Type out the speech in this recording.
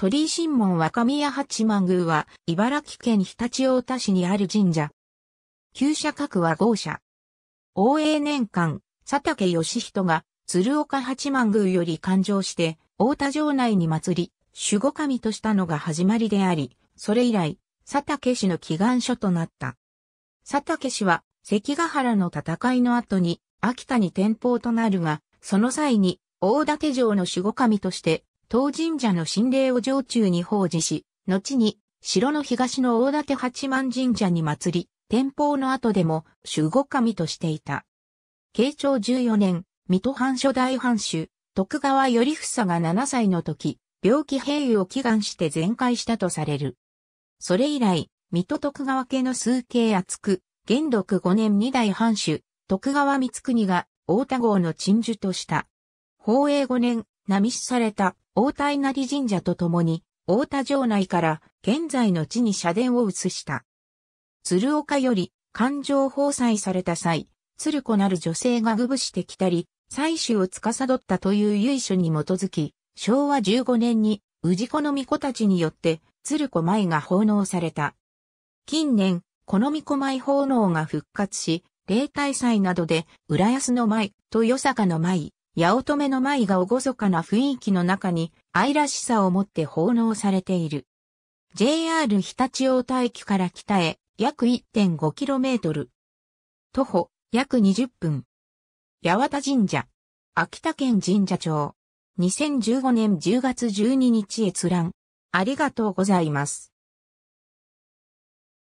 鳥居神門若宮八幡宮は、茨城県常陸太田市にある神社。旧社格は豪社。応永年間、佐竹義人が、鶴岡八幡宮より誕生して、大田城内に祭り、守護神としたのが始まりであり、それ以来、佐竹氏の祈願書となった。佐竹氏は、関ヶ原の戦いの後に、秋田に転保となるが、その際に、大館城の守護神として、当神社の神霊を城中に奉仕し、後に、城の東の大館八幡神社に祭り、天保の後でも守護神としていた。慶長14年、水戸藩初代藩主、徳川頼房が7歳の時、病気平癒を祈願して全開したとされる。それ以来、水戸徳川家の数形厚く、元禄5年2代藩主、徳川光国が、大田郷の鎮守とした。宝永5年、並死された大田稲荷神社と共に、大田城内から現在の地に社殿を移した。鶴岡より環状放災された際、鶴子なる女性がぐぶしてきたり、祭祀を司ったという由緒に基づき、昭和15年に氏子の巫女たちによって鶴子舞が奉納された。近年、この巫女舞奉納が復活し、霊体祭などで、浦安の舞と与坂の舞、八乙女の舞が厳かな雰囲気の中に愛らしさを持って奉納されている。JR 日立大田駅から北へ約 1.5km。徒歩約20分。八幡神社。秋田県神社町。2015年10月12日閲覧。ありがとうございます。